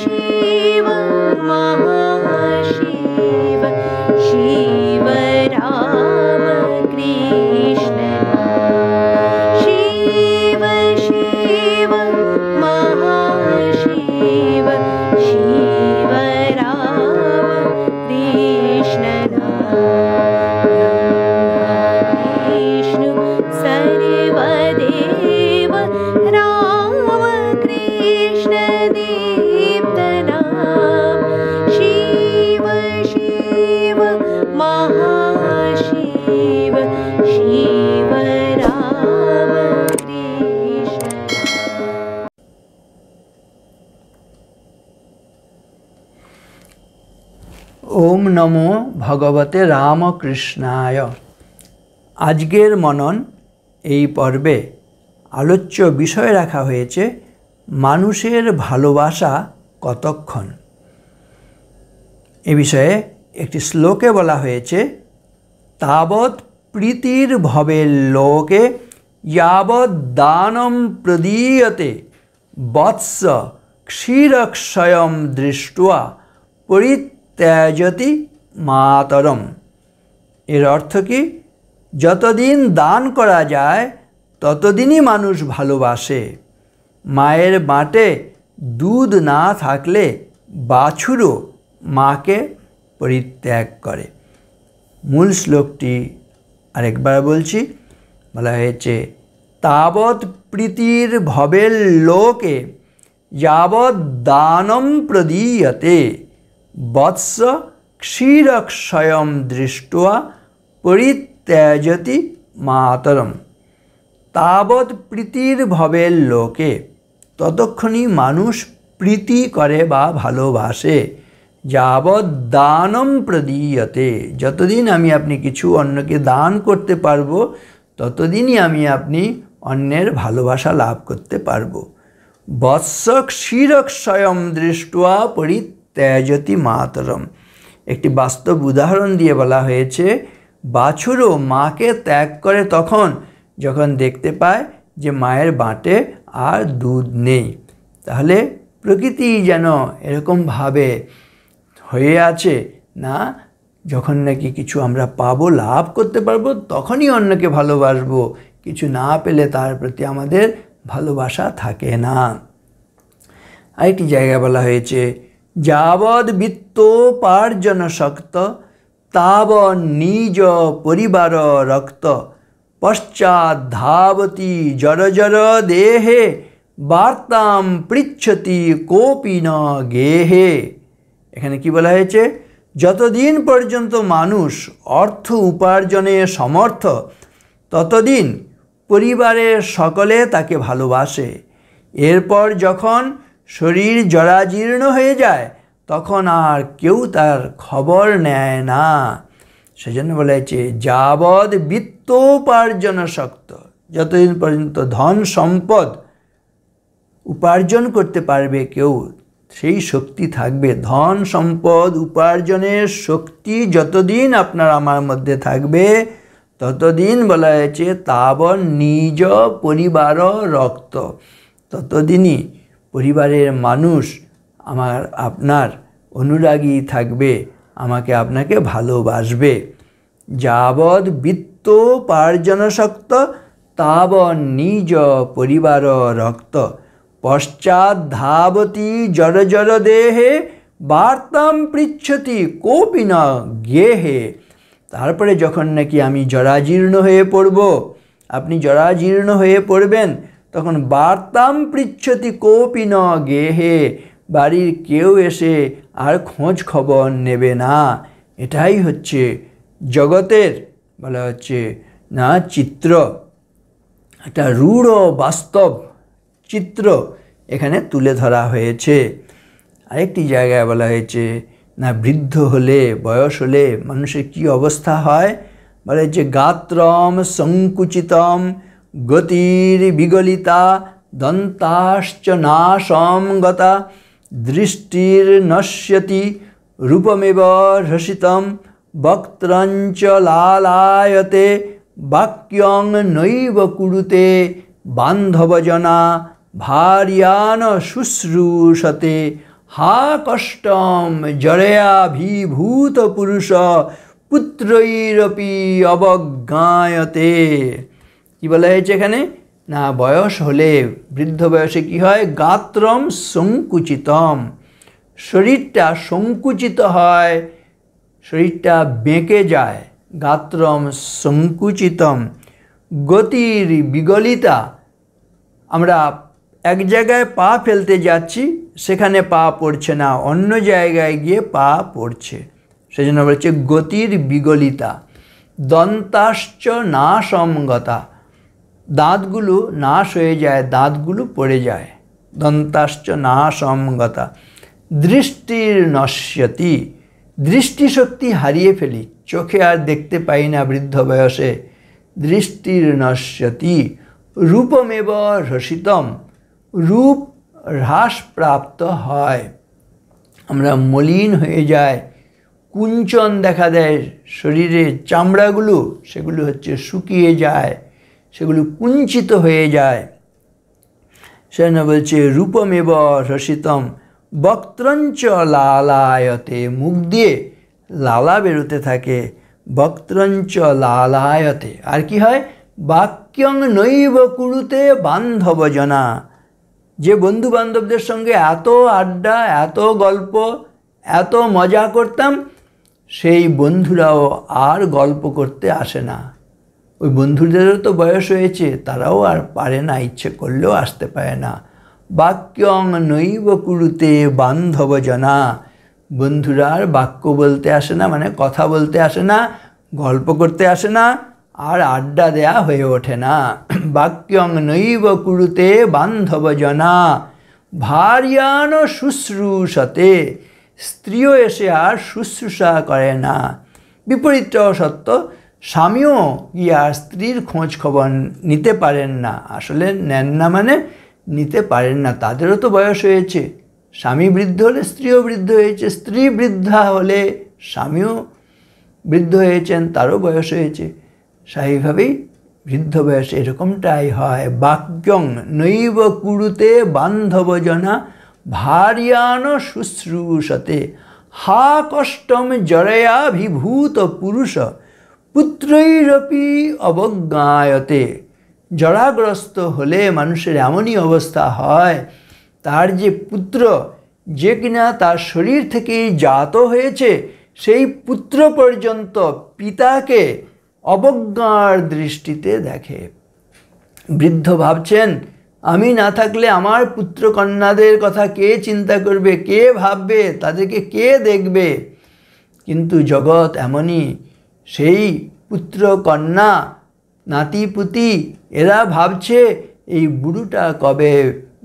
शिव महा शिव ভগবতে রামকৃষ্ণায় আজকের মনন এই পর্বে আলোচ্য বিষয় রাখা হয়েছে মানুষের ভালোবাসা কতক্ষণ এ বিষয়ে একটি শ্লোকে বলা হয়েছে তাবৎ প্রীতির ভবের লোকে যাবৎ দানম প্রদীয়তে বৎস ক্ষীরক্ষয়ম দৃষ্টা পরিত্যাজতি মাতরম এর অর্থ কি যতদিন দান করা যায় ততদিনই মানুষ ভালোবাসে মায়ের বাটে দুধ না থাকলে বাছুরও মাকে পরিত্যাগ করে মূল শ্লোকটি আরেকবার বলছি বলা হয়েছে তাবৎ প্রীতির ভবের লোকে যাবৎ দানম প্রদীয়তে বৎস ক্ষীরক্ষয়ম দৃষ্ট্বা পরিত্যাজতি মাতরম তাবৎ প্রীতির ভবে লোকে ততক্ষণই মানুষ প্রীতি করে বা ভালোবাসে যাবৎ দানম প্রদীয়তে যতদিন আমি আপনি কিছু অন্যকে দান করতে পারবো ততদিনই আমি আপনি অন্যের ভালোবাসা লাভ করতে পারবো বৎসক ক্ষীরক্ষয়ম দৃষ্টা পরিত্যাজতি মাতরম একটি বাস্তব উদাহরণ দিয়ে বলা হয়েছে বাছুরও মাকে ত্যাগ করে তখন যখন দেখতে পায় যে মায়ের বাঁটে আর দুধ নেই তাহলে প্রকৃতি যেন এরকমভাবে হয়ে আছে না যখন নাকি কিছু আমরা পাবো লাভ করতে পারবো তখনই অন্যকে ভালোবাসবো কিছু না পেলে তার প্রতি আমাদের ভালোবাসা থাকে না আরেকটি জায়গা বলা হয়েছে পার্জন শক্ত তাব নিজ পরিবার রক্ত পশ্চাৎ ধাবতি জর জর দেহে বার্তাম পৃচ্ছতি কোপি ন গেহে এখানে কি বলা হয়েছে যতদিন পর্যন্ত মানুষ অর্থ উপার্জনে সমর্থ ততদিন পরিবারের সকলে তাকে ভালোবাসে এরপর যখন শরীর জরাজীর্ণ হয়ে যায় তখন আর কেউ তার খবর নেয় না সেজন্য বলেছে যাবদ বিত্তোপার্জন শক্ত যতদিন পর্যন্ত ধন সম্পদ উপার্জন করতে পারবে কেউ সেই শক্তি থাকবে ধন সম্পদ উপার্জনের শক্তি যতদিন আপনার আমার মধ্যে থাকবে ততদিন বলা হয়েছে তাবন নিজ পরিবার রক্ত ততদিনই পরিবারের মানুষ আমার আপনার অনুরাগী থাকবে আমাকে আপনাকে ভালোবাসবে যাবৎ বৃত্ত পার্জনশক্ত তাব নিজ পরিবার রক্ত পশ্চাৎ ধাবতি জর জর দেহে বার্তাম পৃচ্ছতি কোপি না গেহে তারপরে যখন নাকি আমি জরাজীর্ণ হয়ে পড়ব আপনি জরাজীর্ণ হয়ে পড়বেন তখন বার্তাম পৃচ্ছতি কোপি ন গেহে বাড়ির কেউ এসে আর খোঁজ খবর নেবে না এটাই হচ্ছে জগতের বলা হচ্ছে না চিত্র একটা রূঢ় বাস্তব চিত্র এখানে তুলে ধরা হয়েছে আরেকটি জায়গায় বলা হয়েছে না বৃদ্ধ হলে বয়স হলে মানুষের কি অবস্থা হয় বলে যে গাত্রম সংকুচিতম গতির্বিগলিতা দন্তাশ্চ নাশম গতা দৃষ্টির্নশ্যতি রূপমেব হ্রসিতম বক্ত্রঞ্চ লালায়তে বাক্যং নৈব কুড়ুতে বান্ধবজনা ভার্যান শুশ্রূষতে হা কষ্টম জরয়াভিভূত পুরুষ পুত্রৈরপি অবজ্ঞায়তে কি বলা হয়েছে এখানে না বয়স হলে বৃদ্ধ বয়সে কি হয় গাত্রম সংকুচিতম শরীরটা সংকুচিত হয় শরীরটা বেঁকে যায় গাত্রম সংকুচিতম গতির বিগলিতা আমরা এক জায়গায় পা ফেলতে যাচ্ছি সেখানে পা পড়ছে না অন্য জায়গায় গিয়ে পা পড়ছে সেই জন্য বলছে গতির বিগলিতা দন্তাশ্চ না সমগতা দাঁতগুলো নাশ হয়ে যায় দাঁতগুলো পড়ে যায় দন্তাশ্চ নাশমগতা দৃষ্টির নশ্যতি দৃষ্টিশক্তি হারিয়ে ফেলি চোখে আর দেখতে পাই না বৃদ্ধ বয়সে দৃষ্টির নশ্যতি রূপমেব হ্রসিতম রূপ হ্রাসপ্রাপ্ত হয় আমরা মলিন হয়ে যায় কুঞ্চন দেখা দেয় শরীরে চামড়াগুলো সেগুলো হচ্ছে শুকিয়ে যায় সেগুলি কুঞ্চিত হয়ে যায় সেন বলছে রূপমেব রসিতম বক্ত্রঞ্চ লালায়তে মুখ দিয়ে লালা বেরোতে থাকে বক্ত্রঞ্চ লালায়তে আর কি হয় বাক্যং নৈব কুরুতে বান্ধবজনা যে বন্ধু বান্ধবদের সঙ্গে এত আড্ডা এত গল্প এত মজা করতাম সেই বন্ধুরাও আর গল্প করতে আসে না ওই বন্ধুদেরও তো বয়স হয়েছে তারাও আর পারে না ইচ্ছে করলেও আসতে পারে না বাক্যং নৈব কুরুতে বান্ধব জনা বন্ধুরা আর বাক্য বলতে আসে না মানে কথা বলতে আসে না গল্প করতে আসে না আর আড্ডা দেয়া হয়ে ওঠে না বাক্যং নৈব কুরুতে বান্ধব জনা ভারিয়ান শুশ্রূষতে স্ত্রীও এসে আর শুশ্রূষা করে না বিপরীতটাও সত্য স্বামীও গিয়া স্ত্রীর খোঁজ খবর নিতে পারেন না আসলে নেন না মানে নিতে পারেন না তাদেরও তো বয়স হয়েছে স্বামী বৃদ্ধ হলে স্ত্রীও বৃদ্ধ হয়েছে স্ত্রী বৃদ্ধা হলে স্বামীও বৃদ্ধ হয়েছেন তারও বয়স হয়েছে স্বাভাবিকভাবেই বৃদ্ধ বয়স এরকমটাই হয় বাক্যং নৈব কুরুতে বান্ধবজনা ভারিয়ান শুশ্রূষতে হা কষ্টম জরয়াভিভূত পুরুষ পুত্রৈরপি অবজ্ঞায়তে জরাগ্রস্ত হলে মানুষের এমনই অবস্থা হয় তার যে পুত্র যে কিনা তার শরীর থেকে জাত হয়েছে সেই পুত্র পর্যন্ত পিতাকে অবজ্ঞার দৃষ্টিতে দেখে বৃদ্ধ ভাবছেন আমি না থাকলে আমার পুত্র কন্যাদের কথা কে চিন্তা করবে কে ভাববে তাদেরকে কে দেখবে কিন্তু জগৎ এমনই সেই পুত্র কন্যা নাতিপুতি এরা ভাবছে এই বুড়োটা কবে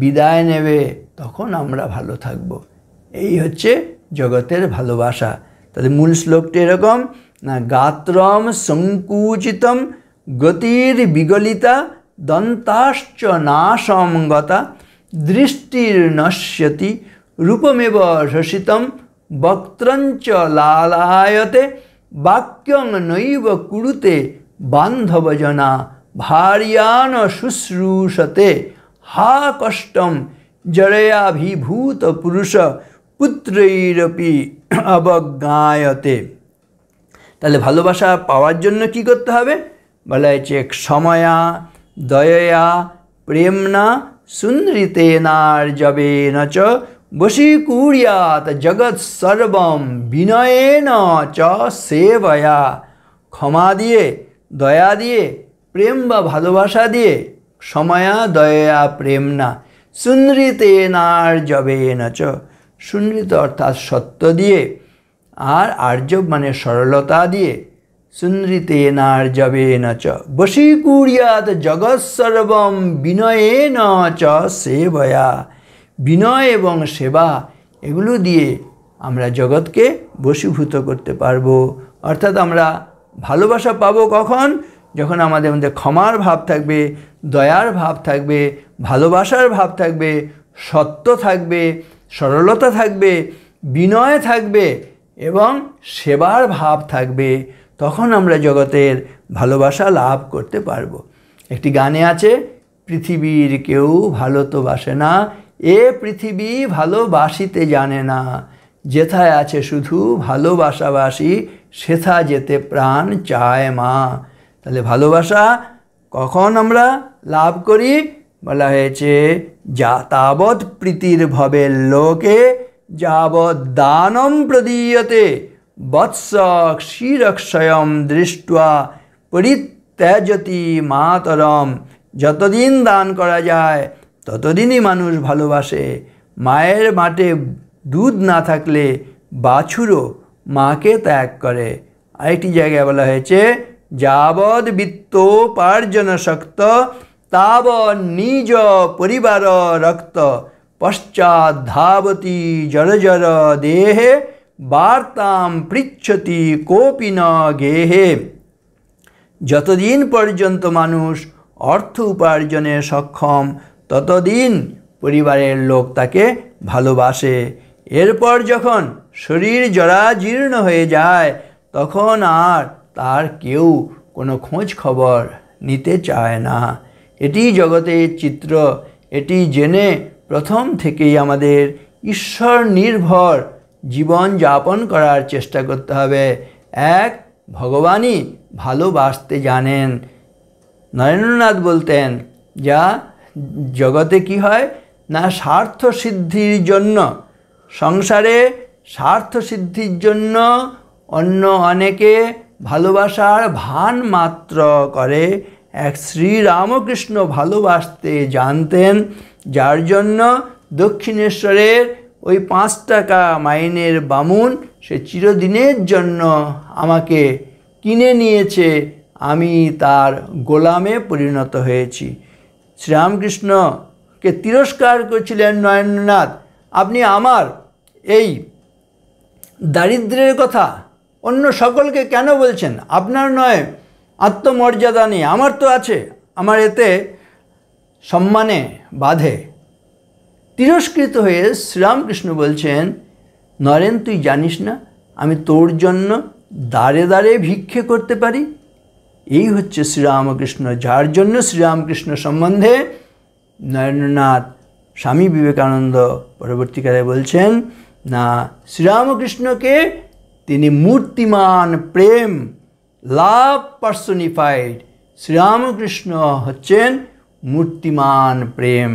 বিদায় নেবে তখন আমরা ভালো থাকব। এই হচ্ছে জগতের ভালোবাসা তাদের মূল শ্লোকটি এরকম না গাত্রম সংকুচিতম গতির বিগলিতা দন্তাশ্চ নাশম গতা দৃষ্টির নশ্যতি রূপমেব শোষিতম বক্ত্রঞ্চ লালায়তে বাক্যং নৈব কুরুতে বান্ধবজনা ভার্যান শুশ্রূষতে হা কষ্টম জড়য়াভিভূত পুরুষ পুত্রৈরপি অবজ্ঞায়তে তাহলে ভালোবাসা পাওয়ার জন্য কি করতে হবে বলা হয়েছে সময়া দয়া প্রেমনা সুন্দরিতে নার্জবে নচ বশীকুর্যাত জগৎ সর্বম বিনয়েন চ সেবয়া ক্ষমা দিয়ে দয়া দিয়ে প্রেম বা ভালোবাসা দিয়ে সময়া দয়া প্রেম না সুনৃতে নার জবে নচ সুনৃত অর্থাৎ সত্য দিয়ে আর আর্য মানে সরলতা দিয়ে সুনৃতে নার জবে নচ বশীকুর্যাত জগৎ সর্বম বিনয়ে ন চ সেবয়া বিনয় এবং সেবা এগুলো দিয়ে আমরা জগৎকে বশীভূত করতে পারব অর্থাৎ আমরা ভালোবাসা পাবো কখন যখন আমাদের মধ্যে ক্ষমার ভাব থাকবে দয়ার ভাব থাকবে ভালোবাসার ভাব থাকবে সত্য থাকবে সরলতা থাকবে বিনয় থাকবে এবং সেবার ভাব থাকবে তখন আমরা জগতের ভালোবাসা লাভ করতে পারব একটি গানে আছে পৃথিবীর কেউ ভালো তো বাসে না এ পৃথিবী ভালোবাসিতে জানে না যেথায় আছে শুধু ভালোবাসাবাসি সেথা যেতে প্রাণ চায় মা তাহলে ভালোবাসা কখন আমরা লাভ করি বলা হয়েছে যা তাবৎ প্রীতির ভবে লোকে যাবৎ দানম প্রদীয়তে বৎস শিরক্ষয়ম দৃষ্টা পরিত্যাজতি মাতরম যতদিন দান করা যায় ততদিনই মানুষ ভালোবাসে মায়ের মাঠে দুধ না থাকলে বাছুরও মাকে ত্যাগ করে আরেকটি জায়গায় বলা হয়েছে যাবৎ বিত্ত পার্জন শক্ত তাব নিজ পরিবার রক্ত পশ্চাৎ ধাবতি জর জর দেহে বার্তাম পৃচ্ছতি কোপি ন গেহে যতদিন পর্যন্ত মানুষ অর্থ উপার্জনে সক্ষম ততদিন পরিবারের লোক তাকে ভালোবাসে এরপর যখন শরীর জরাজীর্ণ হয়ে যায় তখন আর তার কেউ কোনো খোঁজ খবর নিতে চায় না এটি জগতের চিত্র এটি জেনে প্রথম থেকেই আমাদের ঈশ্বর নির্ভর জীবন যাপন করার চেষ্টা করতে হবে এক ভগবানই ভালোবাসতে জানেন নরেন্দ্রনাথ বলতেন যা জগতে কি হয় না স্বার্থ সিদ্ধির জন্য সংসারে স্বার্থ সিদ্ধির জন্য অন্য অনেকে ভালোবাসার ভান মাত্র করে এক শ্রীরামকৃষ্ণ ভালোবাসতে জানতেন যার জন্য দক্ষিণেশ্বরের ওই পাঁচ টাকা মাইনের বামুন সে চিরদিনের জন্য আমাকে কিনে নিয়েছে আমি তার গোলামে পরিণত হয়েছি শ্রীরামকৃষ্ণকে তিরস্কার করেছিলেন নরেন্দ্রনাথ আপনি আমার এই দারিদ্রের কথা অন্য সকলকে কেন বলছেন আপনার নয় আত্মমর্যাদা নেই আমার তো আছে আমার এতে সম্মানে বাধে তিরস্কৃত হয়ে শ্রীরামকৃষ্ণ বলছেন নরেন তুই জানিস না আমি তোর জন্য দাঁড়ে দাঁড়ে ভিক্ষে করতে পারি এই হচ্ছে শ্রীরামকৃষ্ণ যার জন্য শ্রীরামকৃষ্ণ সম্বন্ধে নরেন্দ্রনাথ স্বামী বিবেকানন্দ পরবর্তীকালে বলছেন না শ্রীরামকৃষ্ণকে তিনি মূর্তিমান প্রেম লাভ পার্সনিফাইড শ্রীরামকৃষ্ণ হচ্ছেন মূর্তিমান প্রেম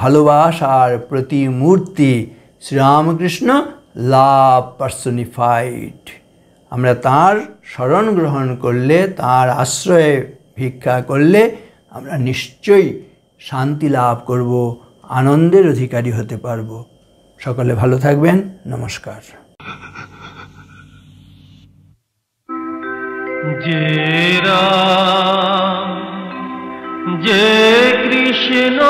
ভালোবাসার প্রতিমূর্তি শ্রীরামকৃষ্ণ লাভ পার্সনিফাইড আমরা তার শরণ গ্রহণ করলে তার আশ্রয়ে ভিক্ষা করলে আমরা নিশ্চয়ই শান্তি লাভ করব আনন্দের অধিকারী হতে পারব সকলে ভালো থাকবেন নমস্কার যে কৃষ্ণ